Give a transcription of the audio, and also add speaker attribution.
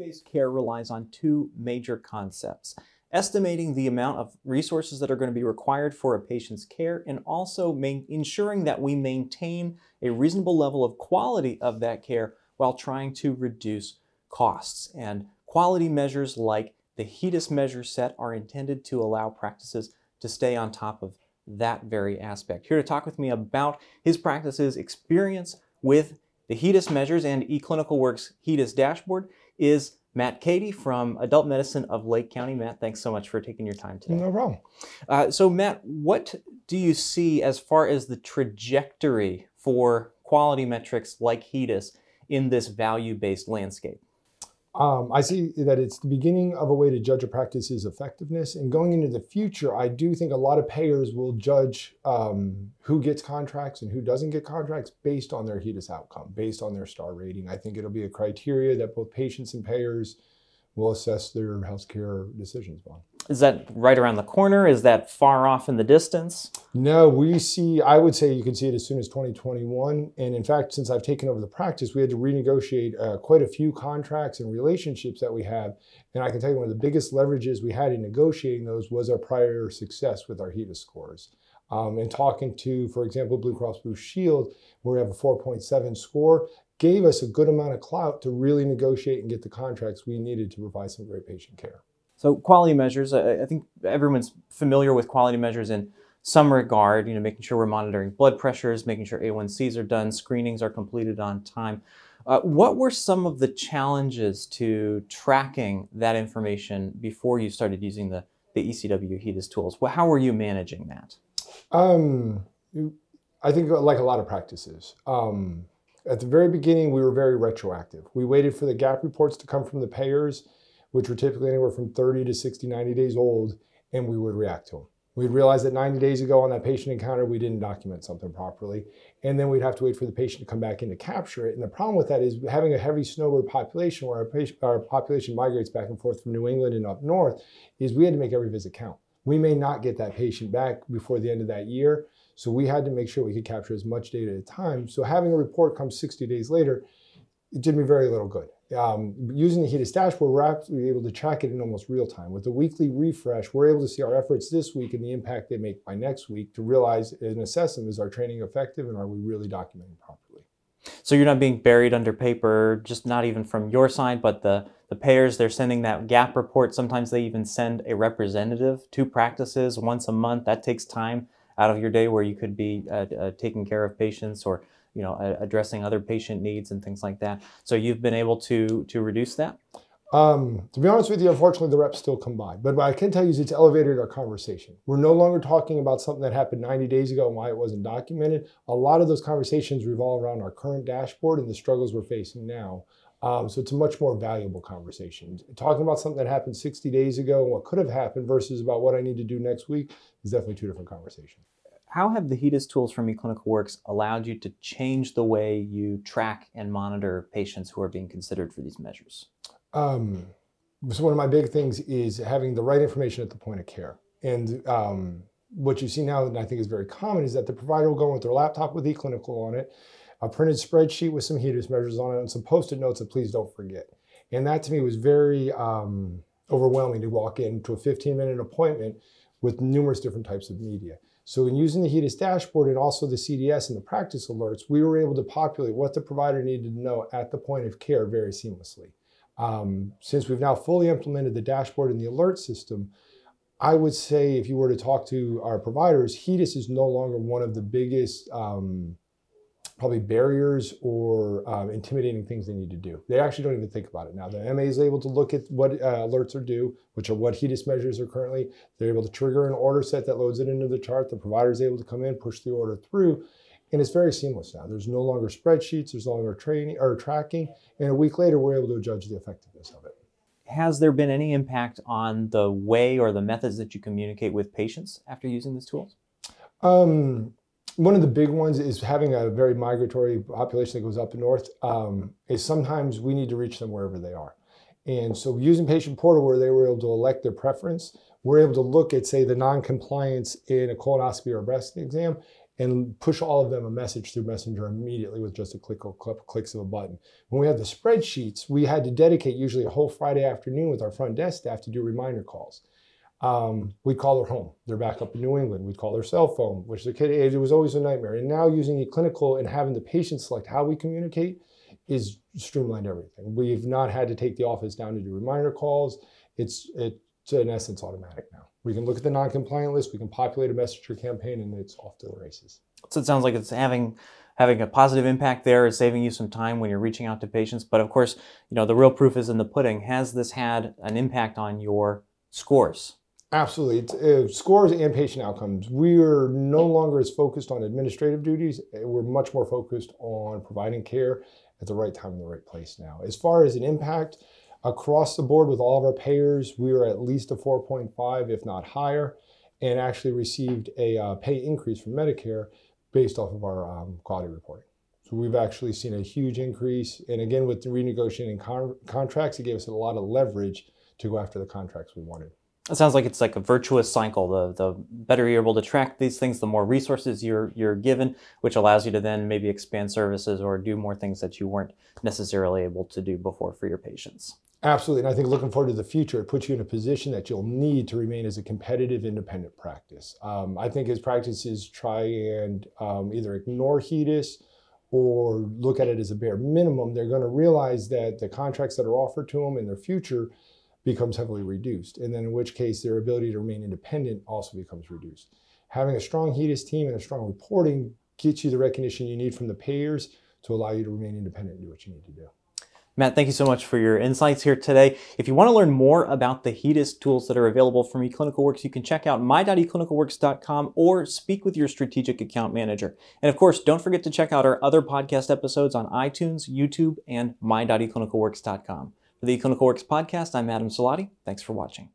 Speaker 1: value-based care relies on two major concepts, estimating the amount of resources that are going to be required for a patient's care and also ensuring that we maintain a reasonable level of quality of that care while trying to reduce costs. And quality measures like the HEDIS measure set are intended to allow practices to stay on top of that very aspect. Here to talk with me about his practice's experience with the HEDIS measures and eClinicalWorks Works HEDIS dashboard is Matt Cady from Adult Medicine of Lake County. Matt, thanks so much for taking your time today. No problem. Uh, so, Matt, what do you see as far as the trajectory for quality metrics like HEDIS in this value based landscape?
Speaker 2: Um, I see that it's the beginning of a way to judge a practice's effectiveness. And going into the future, I do think a lot of payers will judge um, who gets contracts and who doesn't get contracts based on their HEDIS outcome, based on their star rating. I think it'll be a criteria that both patients and payers will assess their healthcare decisions on. Is that right around the corner? Is that far off in the distance? No, we see, I would say you can see it as soon as 2021. And in fact, since I've taken over the practice, we had to renegotiate uh, quite a few contracts and relationships that we have. And I can tell you one of the biggest leverages we had in negotiating those was our prior success with our HEDA scores. Um, and talking to, for example, Blue Cross Blue Shield, where we have a 4.7 score, gave us a good amount of clout to really negotiate and get the contracts we needed to provide some great patient care.
Speaker 1: So quality measures, I, I think everyone's familiar with quality measures in some regard, you know, making sure we're monitoring blood pressures, making sure A1Cs are done, screenings are completed on time. Uh, what were some of the challenges to tracking that information before you started using the, the ECW HEDIS tools? Well, how were you managing that?
Speaker 2: Um, I think uh, like a lot of practices. Um, at the very beginning, we were very retroactive. We waited for the gap reports to come from the payers which were typically anywhere from 30 to 60, 90 days old, and we would react to them. We'd realize that 90 days ago on that patient encounter, we didn't document something properly. And then we'd have to wait for the patient to come back in to capture it. And the problem with that is having a heavy snowbird population where our, patient, our population migrates back and forth from New England and up north is we had to make every visit count. We may not get that patient back before the end of that year. So we had to make sure we could capture as much data at a time. So having a report come 60 days later, it did me very little good um, using the HEDIS dashboard, we're actually able to track it in almost real time. With the weekly refresh, we're able to see our efforts this week and the impact they make by next week to realize and assess them. Is our training effective and are we really documenting properly?
Speaker 1: So you're not being buried under paper, just not even from your side, but the, the payers, they're sending that gap report. Sometimes they even send a representative to practices once a month. That takes time out of your day where you could be uh, uh, taking care of patients or you know, addressing other patient needs and things like that. So you've been able to
Speaker 2: to reduce that. Um, to be honest with you, unfortunately, the reps still come by. But what I can tell you is it's elevated our conversation. We're no longer talking about something that happened 90 days ago and why it wasn't documented. A lot of those conversations revolve around our current dashboard and the struggles we're facing now. Um, so it's a much more valuable conversation. Talking about something that happened 60 days ago and what could have happened versus about what I need to do next week is definitely two different conversations.
Speaker 1: How have the HEDIS tools from eClinicalWorks allowed you to change the way you track and monitor patients who are being considered for these
Speaker 2: measures? Um, so one of my big things is having the right information at the point of care. And um, what you see now and I think is very common is that the provider will go with their laptop with eClinical on it, a printed spreadsheet with some HEDIS measures on it, and some post-it notes that please don't forget. And that to me was very um, overwhelming to walk into a 15-minute appointment with numerous different types of media. So in using the HEDIS dashboard and also the CDS and the practice alerts, we were able to populate what the provider needed to know at the point of care very seamlessly. Um, since we've now fully implemented the dashboard and the alert system, I would say if you were to talk to our providers, HEDIS is no longer one of the biggest um, probably barriers or um, intimidating things they need to do. They actually don't even think about it now. The MA is able to look at what uh, alerts are due, which are what HEDIS measures are currently. They're able to trigger an order set that loads it into the chart. The provider is able to come in, push the order through, and it's very seamless now. There's no longer spreadsheets, there's no longer training or tracking, and a week later we're able to judge the effectiveness of it.
Speaker 1: Has there been any impact on the way or the methods that you communicate with patients after using this tool?
Speaker 2: Um, one of the big ones is having a very migratory population that goes up north. Um, is sometimes we need to reach them wherever they are, and so using patient portal where they were able to elect their preference, we're able to look at say the non-compliance in a colonoscopy or a breast exam, and push all of them a message through Messenger immediately with just a click or clip, clicks of a button. When we had the spreadsheets, we had to dedicate usually a whole Friday afternoon with our front desk staff to do reminder calls um, we'd call her home. They're back up in New England. We'd call her cell phone, which the kid age, it was always a nightmare. And now using clinical and having the patient select how we communicate is streamlined everything. We've not had to take the office down to do reminder calls. It's it's in essence automatic now. We can look at the non-compliant list, we can populate a messenger campaign, and it's off to the races.
Speaker 1: So it sounds like it's having having a positive impact there is saving you some time when you're reaching out to patients. But of course, you know, the real proof is in the pudding. Has this had an impact on your scores?
Speaker 2: Absolutely. It's, uh, scores and patient outcomes. We are no longer as focused on administrative duties. Uh, we're much more focused on providing care at the right time in the right place now. As far as an impact, across the board with all of our payers, we are at least a 4.5, if not higher, and actually received a uh, pay increase from Medicare based off of our um, quality reporting. So we've actually seen a huge increase. And again, with renegotiating con contracts, it gave us a lot of leverage to go after the contracts we wanted
Speaker 1: it sounds like it's like a virtuous cycle. The the better you're able to track these things, the more resources you're you're given, which allows you to then maybe expand services or do more things that you weren't necessarily able to do before for your
Speaker 2: patients. Absolutely, and I think looking forward to the future, it puts you in a position that you'll need to remain as a competitive, independent practice. Um, I think as practices try and um, either ignore HEDIS or look at it as a bare minimum, they're going to realize that the contracts that are offered to them in their future becomes heavily reduced. And then in which case their ability to remain independent also becomes reduced. Having a strong HEDIS team and a strong reporting gets you the recognition you need from the payers to allow you to remain independent and do what you need to do.
Speaker 1: Matt, thank you so much for your insights here today. If you want to learn more about the HEDIS tools that are available from eClinicalWorks, you can check out my.eclinicalworks.com or speak with your strategic account manager. And of course, don't forget to check out our other podcast episodes on iTunes, YouTube, and my.eclinicalworks.com. For the Clinical Works Podcast, I'm Adam Solati. Thanks for watching.